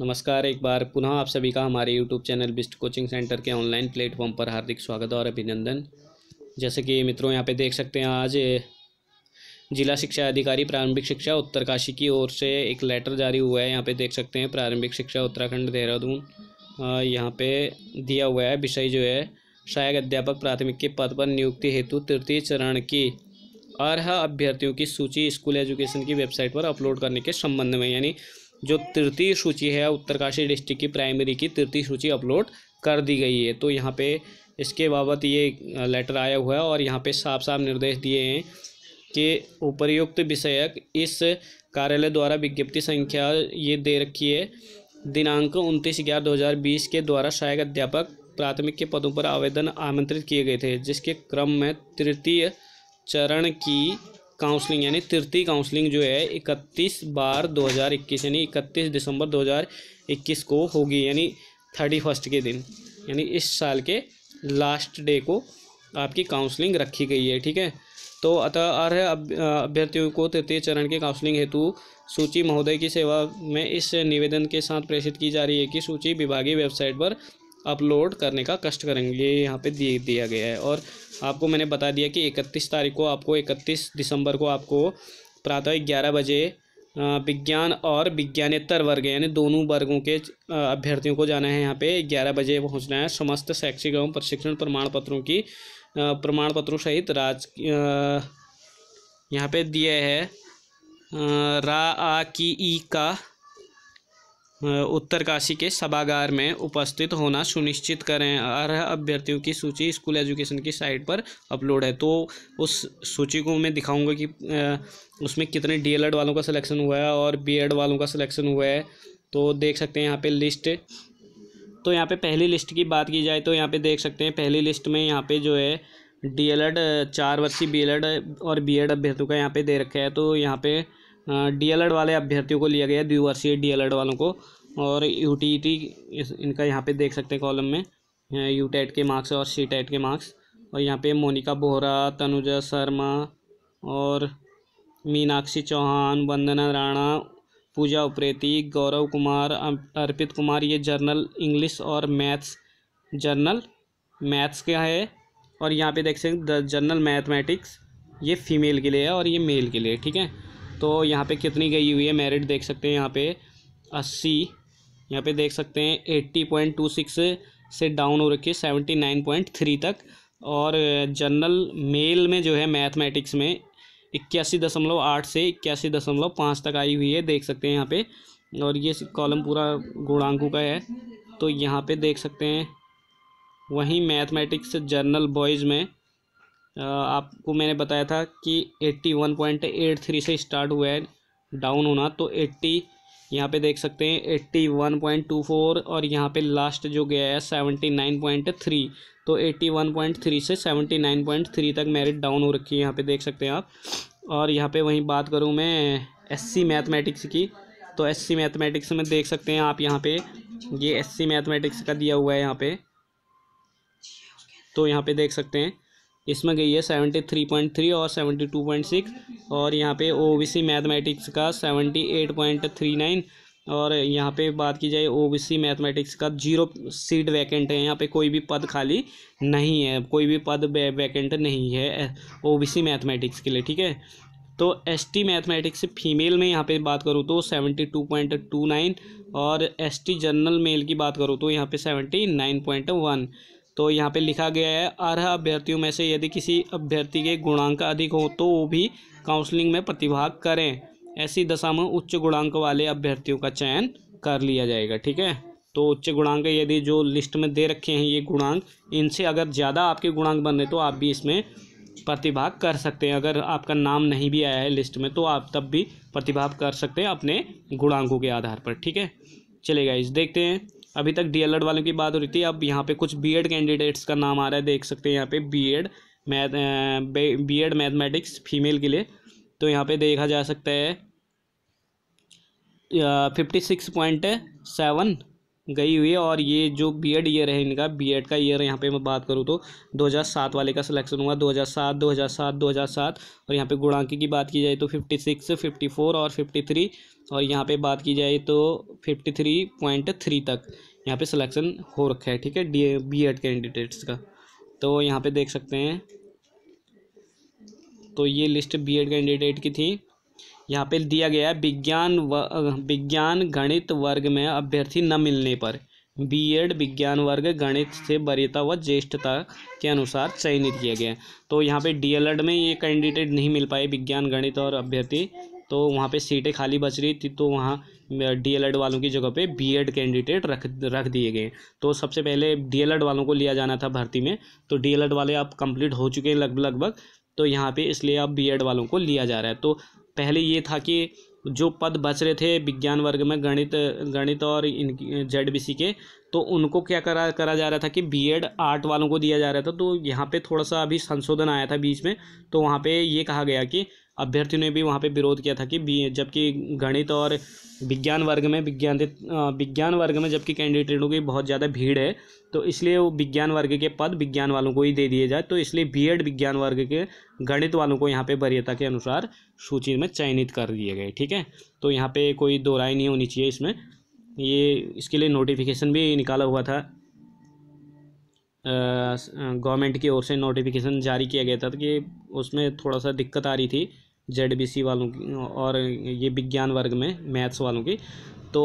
नमस्कार एक बार पुनः आप सभी का हमारे YouTube channel Bisht coaching centre के ऑनलाइन प्लेटफॉर्म पर हार्दिक स्वागत और अभिनंदन जैसे कि मित्रों यहाँ पे देख सकते हैं आज जिला शिक्षा अधिकारी प्रारंभिक शिक्षा उत्तरकाशी की ओर से एक लेटर जारी हुआ है यहाँ पे देख सकते हैं प्रारंभिक शिक्षा उत्तराखंड देहरादून यहाँ पे दिया हुआ है विषय जो है सहायक अध्यापक प्राथमिक के पद पर नियुक्ति हेतु तृतीय चरण की अर्ह अभ्यर्थियों की सूची स्कूल एजुकेशन की वेबसाइट पर अपलोड करने के संबंध में यानी जो तृतीय सूची है उत्तरकाशी डिस्ट्रिक्ट की प्राइमरी की तृतीय सूची अपलोड कर दी गई है तो यहाँ पे इसके बाबत ये लेटर आया हुआ है और यहाँ पे साफ साफ निर्देश दिए हैं कि उपर्युक्त विषयक इस कार्यालय द्वारा विज्ञप्ति संख्या ये दे रखी है दिनांक उनतीस ग्यारह दो हज़ार बीस के द्वारा सहायक अध्यापक प्राथमिक के पदों पर आवेदन आमंत्रित किए गए थे जिसके क्रम में तृतीय चरण की काउंसलिंग यानी तृतीय काउंसलिंग जो है इकतीस बार 2021 यानी इकतीस दिसंबर 2021 को होगी यानी थर्टी फर्स्ट के दिन यानी इस साल के लास्ट डे को आपकी काउंसलिंग रखी गई है ठीक है तो अतः अर्ह अभ्यर्थियों को तृतीय चरण के काउंसलिंग हेतु सूची महोदय की सेवा में इस निवेदन के साथ प्रेषित की जा रही है कि सूची विभागीय वेबसाइट पर अपलोड करने का कष्ट करेंगे ये यहाँ पे दे दिया गया है और आपको मैंने बता दिया कि इकतीस तारीख को आपको इकतीस दिसंबर को आपको प्रातः ग्यारह बजे विज्ञान और विज्ञानेतर वर्ग यानी दोनों वर्गों के अभ्यर्थियों को जाना है यहाँ पे ग्यारह बजे पहुँचना है समस्त शैक्षिक एवं प्रशिक्षण प्रमाण पत्रों की प्रमाण पत्रों सहित राज यहाँ पे दिए है रा आ की ई का उत्तरकाशी के सभागार में उपस्थित होना सुनिश्चित करें अर्ह अभ्यर्थियों की सूची स्कूल एजुकेशन की साइट पर अपलोड है तो उस सूची को मैं दिखाऊंगा कि उसमें कितने डीएलएड वालों का सिलेक्शन हुआ है और बीएड वालों का सिलेक्शन हुआ है तो देख सकते हैं यहाँ पे लिस्ट तो यहाँ पे पहली लिस्ट की बात की जाए तो यहाँ पर देख सकते हैं पहली लिस्ट में यहाँ पर जो है डी चार वर्षीय बी और बीएड अभ्यर्थियों का यहाँ पर दे रखा है तो यहाँ पर डीएलएड वाले अभ्यर्थियों को लिया गया द्विवर्षीय डीएलएड वालों को और यू e इनका यहाँ पे देख सकते हैं कॉलम में यू e के मार्क्स और सी e के मार्क्स और यहाँ पे मोनिका बोहरा तनुजा शर्मा और मीनाक्षी चौहान वंदना राणा पूजा उप्रेती गौरव कुमार अर्पित कुमार ये जर्नल इंग्लिश और मैथ्स जर्नल मैथ्स का है और यहाँ पे देख सकते द जर्नल मैथमेटिक्स ये फीमेल के लिए है और ये मेल के लिए ठीक है तो यहाँ पे कितनी गई हुई है मेरिट देख सकते हैं यहाँ पे अस्सी यहाँ पे देख सकते हैं एट्टी पॉइंट टू सिक्स से डाउन हो रखी है सेवेंटी नाइन पॉइंट थ्री तक और जनरल मेल में जो है मैथमेटिक्स में इक्यासी दशमलव आठ से इक्यासी दशमलव पाँच तक आई हुई है देख सकते हैं यहाँ पे और ये कॉलम पूरा गुणांकों का है तो यहाँ पे देख सकते हैं वहीं मैथमेटिक्स जनरल बॉयज़ में आपको मैंने बताया था कि eighty one point eight three से स्टार्ट हुआ है डाउन होना तो एट्टी यहाँ पे देख सकते हैं eighty one point two four और यहाँ पे लास्ट जो गया है नाइन पॉइंट थ्री तो एट्टी वन पॉइंट थ्री से नाइन पॉइंट थ्री तक मेरिट डाउन हो रखी है यहाँ पे देख सकते हैं आप और यहाँ पे वहीं बात करूँ मैं एस मैथमेटिक्स की तो एस मैथमेटिक्स में देख सकते हैं आप यहाँ पर ये एस मैथमेटिक्स का दिया हुआ है यहाँ पर तो यहाँ पर देख सकते हैं इसमें गई है सेवेंटी थ्री पॉइंट थ्री और सेवेंटी टू पॉइंट सिक्स और यहाँ पे ओबीसी मैथमेटिक्स का seventy eight point three nine और यहाँ पे बात की जाए ओबीसी मैथमेटिक्स का जीरो सीट वैकेंट है यहाँ पे कोई भी पद खाली नहीं है कोई भी पद वैकेंट नहीं है सी मैथमेटिक्स के लिए ठीक है तो एस टी मैथमेटिक्स फीमेल में यहाँ पे बात करूँ तो seventy two point two nine और एस टी जनरल मेल की बात करूँ तो यहाँ पे सेवेंटी नाइन पॉइंट वन तो यहाँ पे लिखा गया है अर्ह अभ्यर्थियों में से यदि किसी अभ्यर्थी के गुणांक अधिक हो तो वो भी काउंसलिंग में प्रतिभाग करें ऐसी दशा में उच्च गुणांक वाले अभ्यर्थियों का चयन कर लिया जाएगा ठीक है तो उच्च गुणांक यदि जो लिस्ट में दे रखे हैं ये गुणांक इनसे अगर ज़्यादा आपके गुणांक बन रहे तो आप भी इसमें प्रतिभाग कर सकते हैं अगर आपका नाम नहीं भी आया है लिस्ट में तो आप तब भी प्रतिभाग कर सकते हैं अपने गुणांकों के आधार पर ठीक है चलेगा इस देखते हैं अभी तक डी वालों की बात हो रही थी अब यहाँ पे कुछ बीएड कैंडिडेट्स का नाम आ रहा है देख सकते हैं यहाँ पे B Ed math B Ed mathematics female के लिए तो यहाँ पे देखा जा सकता है फिफ्टी सिक्स पॉइंट सेवन गई हुई है और ये जो बी एड ईयर है इनका बी एड का ईयर यहाँ पे मैं बात करूँ तो 2007 वाले का सिलेक्शन हुआ 2007 2007 2007 और यहाँ पे गुणांकी की बात की जाए तो 56 54 और 53 और यहाँ पे बात की जाए तो 53.3 तक यहाँ पे सिलेक्शन हो रखा है ठीक है डी बी एड कैंडिडेट्स का तो यहाँ पर देख सकते हैं तो ये लिस्ट बी एड कैंडिडेट की थी यहाँ पे दिया गया है विज्ञान विज्ञान गणित वर्ग में अभ्यर्थी न मिलने पर बीएड विज्ञान वर्ग गणित से वरीयता व ज्येष्ठता के अनुसार चयनित किया गया तो यहाँ पे डीएलएड में ये कैंडिडेट नहीं मिल पाए विज्ञान गणित और अभ्यर्थी तो वहाँ पे सीटें खाली बच रही थी तो वहाँ डीएलएड वालों की जगह पे बीएड कैंडिडेट रख रख दिए गए तो सबसे पहले डीएलएड वालों को लिया जाना था भर्ती में तो डीएलएड वाले अब कंप्लीट हो चुके हैं लगभग लगभग तो यहाँ पे इसलिए अब बीएड वालों को लिया जा रहा है तो पहले ये था कि जो पद बच रहे थे विज्ञान वर्ग में गणित गणित और इन जेड बी सी के तो उनको क्या करा करा जा रहा था कि बीएड आर्ट वालों को दिया जा रहा था तो यहाँ पे थोड़ा सा अभी संशोधन आया था बीच में तो वहाँ पे ये कहा गया कि अभ्यर्थियों ने भी वहाँ पे विरोध किया था कि बी जबकि गणित और विज्ञान वर्ग में विज्ञान विज्ञान वर्ग में जबकि कैंडिडेटों की बहुत ज़्यादा भीड़ है तो इसलिए वो विज्ञान वर्ग के पद विज्ञान वालों को ही दे दिए जाए तो इसलिए बीएड विज्ञान वर्ग के गणित वालों को यहाँ पे वरीयता के अनुसार सूची में चयनित कर दिए गए ठीक है तो यहाँ पर कोई दो नहीं होनी चाहिए इसमें ये इसके लिए नोटिफिकेशन भी निकाला हुआ था गवर्नमेंट की ओर से नोटिफिकेशन जारी किया गया था कि उसमें थोड़ा सा दिक्कत आ रही थी जेड बी सी वालों की और ये विज्ञान वर्ग में मैथ्स वालों की तो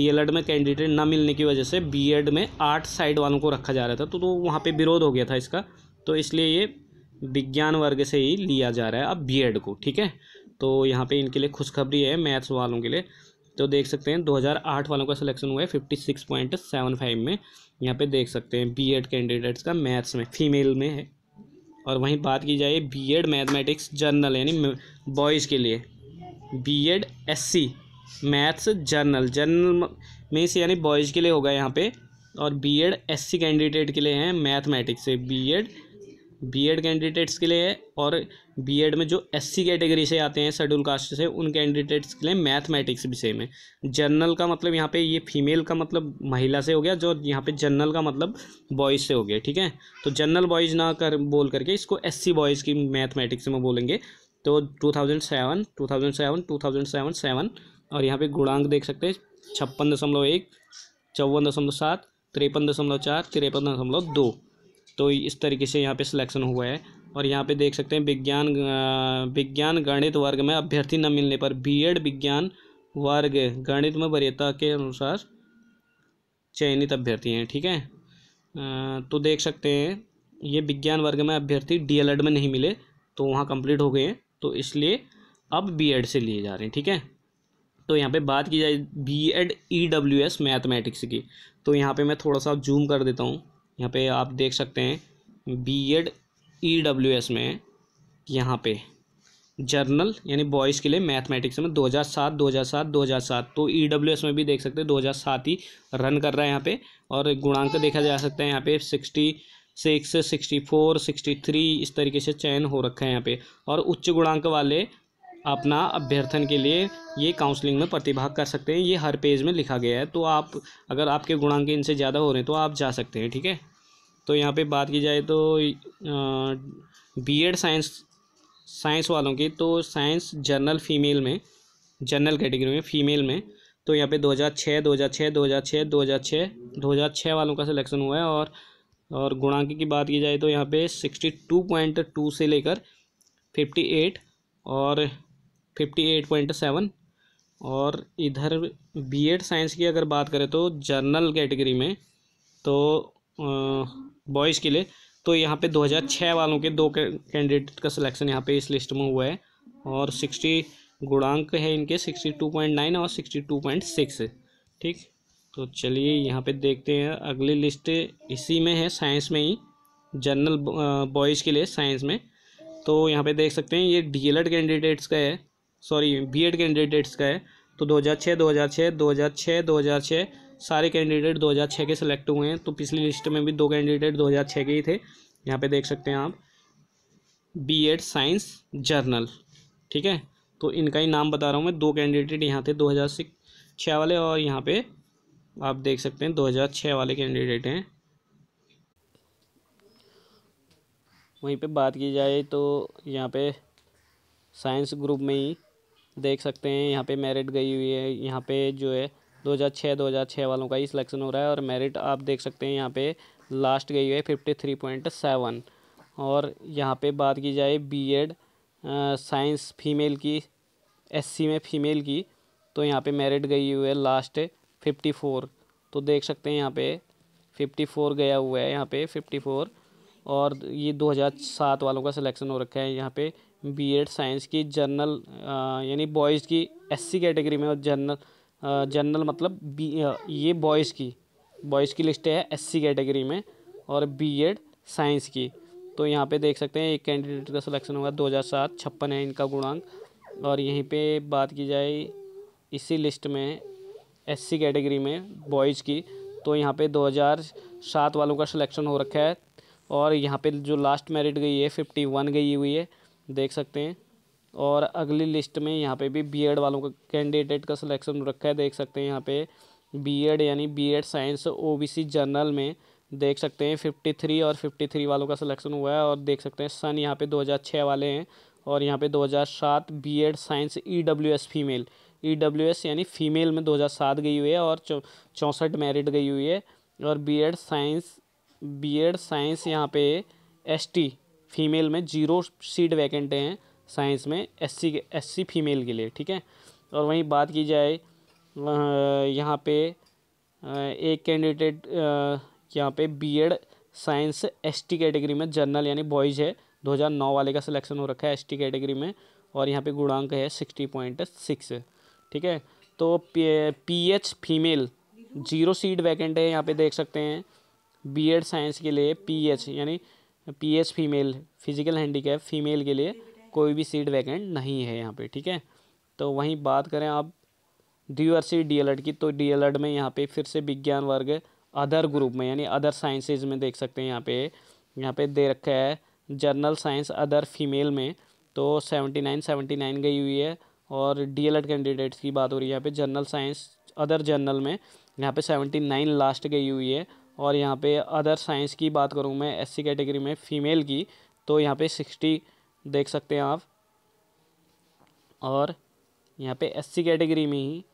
एड e में कैंडिडेट ना मिलने की वजह से एड e में आर्ट साइड वालों को रखा जा रहा था तो, तो वहाँ पे विरोध हो गया था इसका तो इसलिए ये विज्ञान वर्ग से ही लिया जा रहा है अब एड e को ठीक है तो यहाँ पे इनके लिए खुशखबरी है मैथ्स वालों के लिए तो देख सकते हैं 2008 वालों का सिलेक्शन हुआ है 56.75 में यहाँ पे देख सकते हैं बीएड कैंडिडेट्स का मैथ्स में फीमेल में है और वहीं बात की जाए बीएड मैथमेटिक्स जर्नल यानी बॉयज़ के लिए B Ed SC maths general general में से यानी बॉयज़ के लिए होगा यहाँ पे और बीएड एससी कैंडिडेट के लिए हैं मैथमेटिक्स से बीएड बीएड कैंडिडेट्स के लिए और बीएड में जो एससी कैटेगरी से आते हैं शेड्यूल कास्ट से उन कैंडिडेट्स के लिए मैथमेटिक्स भी सेम है जनरल का मतलब यहाँ पे ये फीमेल का मतलब महिला से हो गया जो यहाँ पे जनरल का मतलब बॉयज़ से हो गया ठीक है तो जनरल बॉयज़ ना कर बोल करके इसको सी बॉयज़ की मैथमेटिक्स में बोलेंगे तो two thousand seven two thousand seven two thousand seven seven और यहाँ पे गुणांक देख सकते हैं छप्पन दशमलव एक चौवन दशमलव सात तिरपन दशमलव चार तिरपन दशमलव दो तो इस तरीके से यहाँ पे सिलेक्शन हुआ है और यहाँ पे देख सकते हैं विज्ञान विज्ञान गणित वर्ग में अभ्यर्थी न मिलने पर बीएड विज्ञान वर्ग गणित में वरीयता के अनुसार चयनित अभ्यर्थी हैं ठीक है तो देख सकते हैं ये विज्ञान वर्ग में अभ्यर्थी एड में नहीं मिले तो वहाँ कंप्लीट हो गए हैं तो इसलिए अब एड से लिए जा रहे हैं ठीक है तो यहाँ पे बात की जाए B Ed E W S mathematics की तो यहाँ पे मैं थोड़ा सा जूम कर देता हूँ यहाँ पे आप देख सकते हैं B Ed E W S में यहाँ पे जर्नल यानी बॉयज़ के लिए मैथमेटिक्स में 2007 2007 2007 तो ई डब्ल्यू एस में भी देख सकते हैं 2007 ही रन कर रहा है यहाँ पे और गुणांक देखा जा सकता है यहाँ पे sixty six sixty four sixty three इस तरीके से चयन हो रखा है यहाँ पे और उच्च गुणांक वाले अपना अभ्यर्थन के लिए ये काउंसलिंग में प्रतिभाग कर सकते हैं ये हर पेज में लिखा गया है तो आप अगर आपके गुणांक इनसे ज़्यादा हो रहे हैं तो आप जा सकते हैं ठीक है तो यहाँ पे बात की जाए तो बीएड साइंस साइंस वालों की तो साइंस जर्नल फीमेल में जनरल कैटेगरी में फ़ीमेल में तो यहाँ पे 2006 2006 2006 हज़ार छः वालों का सिलेक्शन हुआ है और और गुणांक की बात की जाए तो यहाँ पे 62.2 से लेकर 58 और फिफ्टी एट पॉइंट सेवन और इधर बी एड साइंस की अगर बात करें तो जर्नल कैटेगरी में तो बॉयज़ के लिए तो यहाँ पे 2006 वालों के दो कैंडिडेट का सिलेक्शन यहाँ पे इस लिस्ट में हुआ है और 60 गुणांक है इनके 62.9 और 62.6 ठीक तो चलिए यहाँ पे देखते हैं अगली लिस्ट इसी में है साइंस में ही जनरल बॉयज़ के लिए साइंस में तो यहाँ पे देख सकते हैं ये एड कैंडिडेट्स e का है सॉरी बी एड कैंडिडेट्स का है तो 2006 2006 2006 2006 सारे कैंडिडेट 2006 के सिलेक्ट हुए हैं तो पिछली लिस्ट में भी दो कैंडिडेट 2006 के ही थे यहाँ पे देख सकते हैं आप बी एड साइंस जर्नल ठीक है तो इनका ही नाम बता रहा हूँ मैं दो कैंडिडेट यहाँ थे दो हज़ार छः वाले और यहाँ पर आप देख सकते हैं दो वाले कैंडिडेट हैं वहीं पे बात की जाए तो यहाँ पे साइंस ग्रुप में ही देख सकते हैं यहाँ पे मेरिट गई हुई है यहाँ पे जो है 2006 2006 वालों का ही सिलेक्शन हो रहा है और मेरिट आप देख सकते हैं यहाँ पे लास्ट गई हुई है फिफ्टी थ्री पॉइंट सेवन और यहाँ पे बात की जाए बीएड साइंस फीमेल की एससी में फ़ीमेल की तो यहाँ पे मेरिट गई हुई है लास्ट फिफ्टी फोर तो देख सकते हैं यहाँ पे फिफ्टी फोर गया हुआ है यहाँ पे फिफ्टी फोर और ये 2007 वालों का सिलेक्शन हो रखा है यहाँ पे बीएड साइंस की जनरल यानी बॉयज़ की एससी कैटेगरी में और जनरल जनरल मतलब बी ये बॉयज़ की बॉयज़ की लिस्ट है एससी कैटेगरी में और बीएड साइंस की तो यहाँ पे देख सकते हैं एक कैंडिडेट का सिलेक्शन होगा सात छप्पन है इनका गुणांक और यहीं पे बात की जाए इसी लिस्ट में एससी कैटेगरी में बॉयज़ की तो यहाँ पे 2007 वालों का सिलेक्शन हो रखा है और यहाँ पे जो लास्ट मेरिट गई है फिफ्टी वन गई हुई है देख सकते हैं और अगली लिस्ट में यहाँ पे भी बीएड वालों का कैंडिडेट का सिलेक्शन रखा है देख सकते हैं यहाँ पे बीएड यानी बीएड साइंस ओबीसी जनरल में देख सकते हैं फिफ्टी थ्री और फिफ्टी थ्री वालों का सिलेक्शन हुआ है और देख सकते हैं सन यहाँ पे दो हज़ार छः वाले हैं और यहाँ पे दो हज़ार सात B Ed science E W S female E W S यानी फीमेल में दो हज़ार सात गई हुई है और चौंसठ मेरिट गई हुई है और B Ed science B Ed science यहाँ पे एसटी फीमेल में जीरो सीट वैकेंट हैं साइंस में एससी एस एससी फीमेल के लिए ठीक है और वहीं बात की जाए यहाँ पे एक कैंडिडेट यहाँ पे बीएड साइंस एसटी कैटेगरी में जनरल यानी बॉयज़ है 2009 वाले का सिलेक्शन हो रखा है एसटी कैटेगरी में और यहाँ पे गुणांक है सिक्सटी पॉइंट सिक्स ठीक है तो P H female zero seat vacant है यहाँ पे देख सकते हैं बीएड साइंस के लिए पीएच यानी PH female physical handicap female के लिए कोई भी सीट वैकेंट नहीं है यहाँ पे ठीक है तो वहीं बात करें आप डी डीएलएड e की तो डीएलएड e में यहाँ पे फिर से विज्ञान वर्ग अदर ग्रुप में यानी अदर साइंसेज में देख सकते हैं यहाँ पे यहाँ पे दे रखा है जर्नल साइंस अदर फीमेल में तो सेवेंटी नाइन सेवेंटी नाइन गई हुई है और एड कैंडिडेट्स e की बात हो रही है यहाँ पे जर्नल साइंस अदर जर्नल में यहाँ पे सेवेंटी नाइन लास्ट गई हुई है और यहाँ पे अदर साइंस की बात करूँ मैं एस सी कैटेगरी में फ़ीमेल की तो यहाँ पे सिक्सटी देख सकते हैं आप और यहाँ पे एस सी कैटेगरी में ही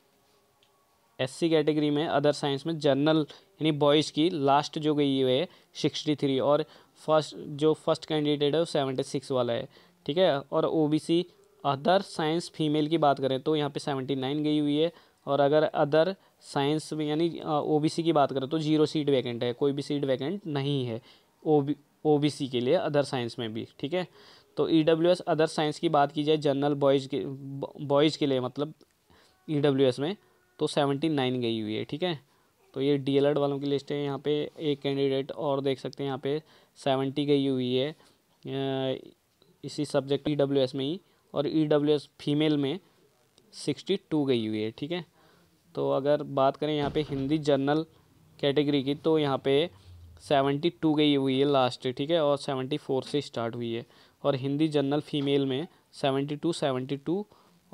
एस सी कैटेगरी में अदर साइंस में जनरल यानी बॉयज़ की लास्ट जो गई हुई है सिक्सटी थ्री और फर्स्ट जो फर्स्ट कैंडिडेट है वो सेवेंटी सिक्स वाला है ठीक है और O B C other science female की बात करें तो यहाँ पे सेवेंटी नाइन गई हुई है और अगर अदर साइंस में यानी ओ बी सी की बात करें तो जीरो सीट वैकेंट है कोई भी सीट वैकेंट नहीं है ओ बी ओ बी सी के लिए अदर साइंस में भी ठीक है तो E W S other science की बात की जाए जनरल बॉयज़ के बॉयज़ के लिए मतलब ई डब्ल्यू एस में तो सेवेंटी नाइन गई हुई है ठीक है तो ये डी एल एड वालों की लिस्ट है यहाँ पे एक कैंडिडेट और देख सकते हैं यहाँ पे सेवेंटी गई हुई है इसी सब्जेक्ट ई डब्ल्यू एस में ही और ई डब्ल्यू एस फीमेल में सिक्सटी टू गई हुई है ठीक है तो अगर बात करें यहाँ पे हिंदी जर्नल कैटेगरी की तो यहाँ पे सेवेंटी टू गई हुई है लास्ट ठीक है और सेवेंटी फोर से स्टार्ट हुई है और हिंदी जर्नल फीमेल में सेवेंटी टू सेवेंटी टू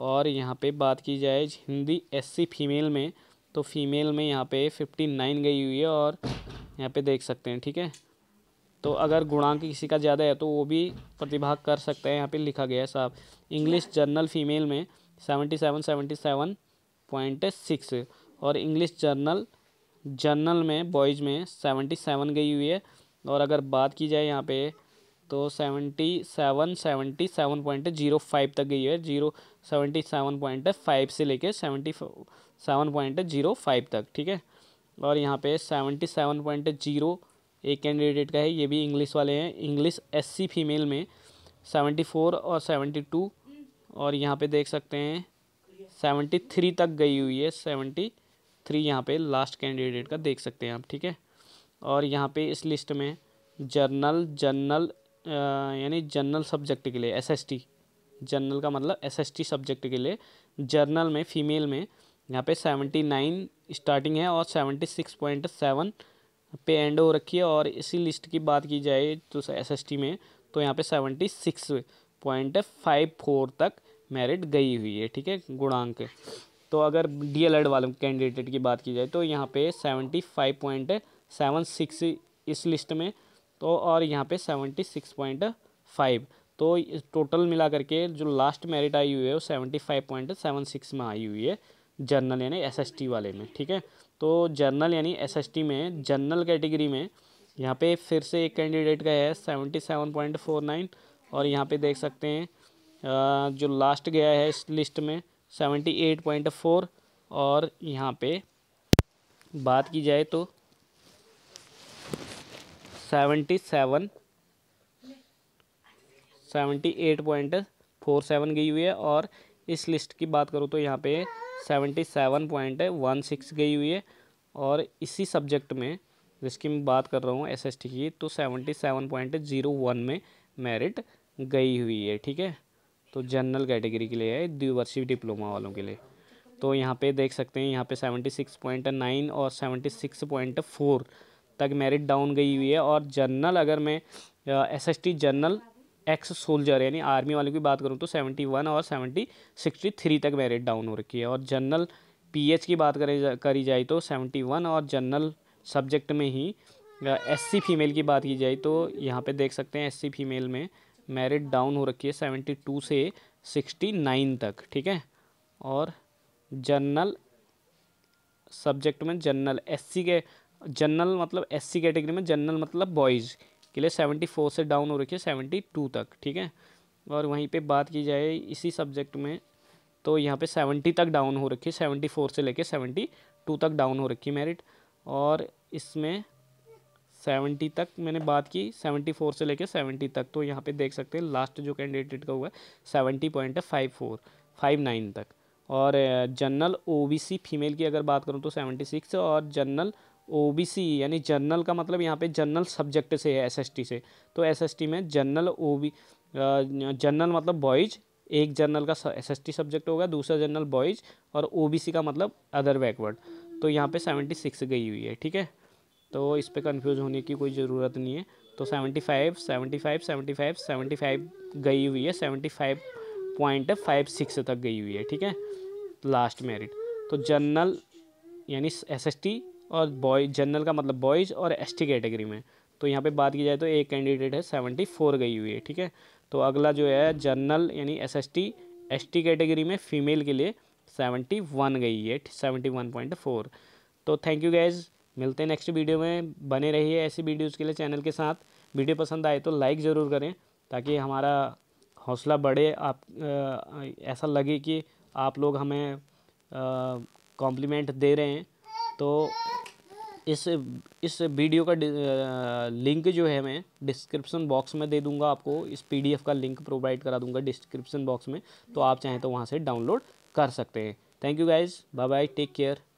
और यहाँ पे बात की जाए हिंदी एससी फीमेल में तो फीमेल में यहाँ पे फिफ्टी नाइन गई हुई है और यहाँ पे देख सकते हैं ठीक है तो अगर गुणांक किसी का ज़्यादा है तो वो भी प्रतिभाग कर सकते हैं यहाँ पर लिखा गया है साहब इंग्लिश जर्नल फीमेल में seventy seven seventy seven point six और इंग्लिश जर्नल जर्नल में बॉयज़ में सेवेंटी सेवन गई हुई है और अगर बात की जाए यहाँ पे तो seventy seven seventy seven point zero five तक गई है zero seventy seven point five से लेके seventy seven point zero five तक ठीक है और यहाँ पे सेवेंटी सेवन पॉइंट जीरो एक कैंडिडेट का है ये भी इंग्लिश वाले हैं इंग्लिश एससी फीमेल में सेवेंटी फोर और सेवेंटी टू और यहाँ पे देख सकते हैं सेवेंटी थ्री तक गई हुई है सेवेंटी थ्री यहाँ पे लास्ट कैंडिडेट का देख सकते हैं आप ठीक है और यहाँ पे इस लिस्ट में जर्नल जर्नल यानी जर्नल सब्जेक्ट के लिए एसएसटी जर्नल का मतलब एसएसटी सब्जेक्ट के लिए जर्नल में फ़ीमेल में यहाँ पे सेवेंटी नाइन स्टार्टिंग है और सेवेंटी सिक्स पॉइंट सेवन पे एंड हो रखी है और इसी लिस्ट की बात की जाए तो टी में तो यहाँ पे seventy six point five four तक मेरिट गई हुई है ठीक है गुणांक तो अगर डी एल एड वाले कैंडिडेट की बात की जाए तो यहाँ पे seventy five point seven six इस लिस्ट में तो और यहाँ पे सेवेंटी सिक्स पॉइंट फाइव तो टोटल मिला करके जो लास्ट मेरिट आई हुई है वो seventy five point seven six में आई हुई है जर्नल यानी टी वाले में ठीक है तो जर्नल यानी टी में जर्नल कैटेगरी में यहाँ पे फिर से एक कैंडिडेट का है seventy seven point four nine और यहाँ पे देख सकते हैं जो लास्ट गया है इस लिस्ट में सेवेंटी एट पॉइंट फोर और यहाँ पे बात की जाए तो seventy seven seventy eight point four seven गई हुई है और इस लिस्ट की बात करूँ तो यहाँ पे seventy seven point one six गई हुई है और इसी सब्जेक्ट में जिसकी मैं बात कर रहा हूँ एस एस टी की तो seventy seven point zero one में मेरिट गई हुई है ठीक है तो जनरल कैटेगरी के लिए है द्विवर्षीय डिप्लोमा वालों के लिए तो यहाँ पे देख सकते हैं यहाँ पे सेवेंटी सिक्स पॉइंट नाइन और सेवेंटी सिक्स पॉइंट फोर तक मेरिट डाउन गई हुई है और जनरल अगर मैं S S T general ex soldier यानी आर्मी वालों की बात करूँ तो सेवेंटी वन और सेवेंटी सिक्सटी थ्री तक मेरिट डाउन हो रखी है और जनरल एच की बात करें जा, करी जाए तो सेवेंटी वन और जनरल सब्जेक्ट में ही सी फीमेल की बात की जाए तो यहाँ पर देख सकते हैं सी फीमेल में मेरिट डाउन हो रखी है सेवेंटी टू से सिक्सटी नाइन तक ठीक है और जनरल सब्जेक्ट में जनरल एससी के जनरल मतलब एससी कैटेगरी में जनरल मतलब बॉयज़ के लिए सेवेंटी फोर से डाउन हो रखी है सेवेंटी टू तक ठीक है और वहीं पे बात की जाए इसी सब्जेक्ट में तो यहाँ पे सेवेंटी तक डाउन हो रखी है सेवेंटी फोर से लेके सेवेंटी टू तक डाउन हो रखी है मेरिट और इसमें सेवेंटी तक मैंने बात की सेवेंटी फोर से लेकर सेवेंटी तक तो यहाँ पे देख सकते हैं लास्ट जो कैंडिडेट का हुआ है seventy point five four five nine तक और जनरल ओबीसी फीमेल की अगर बात करूँ तो सेवेंटी सिक्स और जनरल ओबीसी यानी जनरल का मतलब यहाँ पे जनरल सब्जेक्ट से है एसएसटी से तो एसएसटी में जनरल ओ जनरल मतलब बॉयज एक जनरल का टी सब्जेक्ट होगा दूसरा जनरल बॉयज और ओ का मतलब अदर बैकवर्ड तो यहाँ पे सेवेंटी सिक्स गई हुई है ठीक है तो इस पर कन्फ्यूज़ होने की कोई ज़रूरत नहीं है तो seventy five seventy five seventy five seventy five गई हुई है seventy five point five six तक गई हुई है ठीक है लास्ट मेरिट तो जनरल यानी एस एस टी और बॉय जनरल का मतलब बॉयज़ और एस टी कैटेगरी में तो यहाँ पे बात की जाए तो एक कैंडिडेट है सेवेंटी फोर गई हुई है ठीक है तो अगला जो है जनरल यानी S S T S T category में फ़ीमेल के लिए सेवेंटी वन गई है सेवेंटी वन पॉइंट फोर तो थैंक यू गैज़ मिलते हैं नेक्स्ट वीडियो में बने रहिए ऐसी वीडियोज़ के लिए चैनल के साथ वीडियो पसंद आए तो लाइक ज़रूर करें ताकि हमारा हौसला बढ़े आप आ, ऐसा लगे कि आप लोग हमें कॉम्प्लीमेंट दे रहे हैं तो इस इस वीडियो का लिंक जो है मैं डिस्क्रिप्शन बॉक्स में दे दूंगा आपको इस पीडीएफ का लिंक प्रोवाइड करा दूंगा डिस्क्रिप्शन बॉक्स में तो आप चाहें तो वहाँ से डाउनलोड कर सकते हैं thank you guys bye bye take care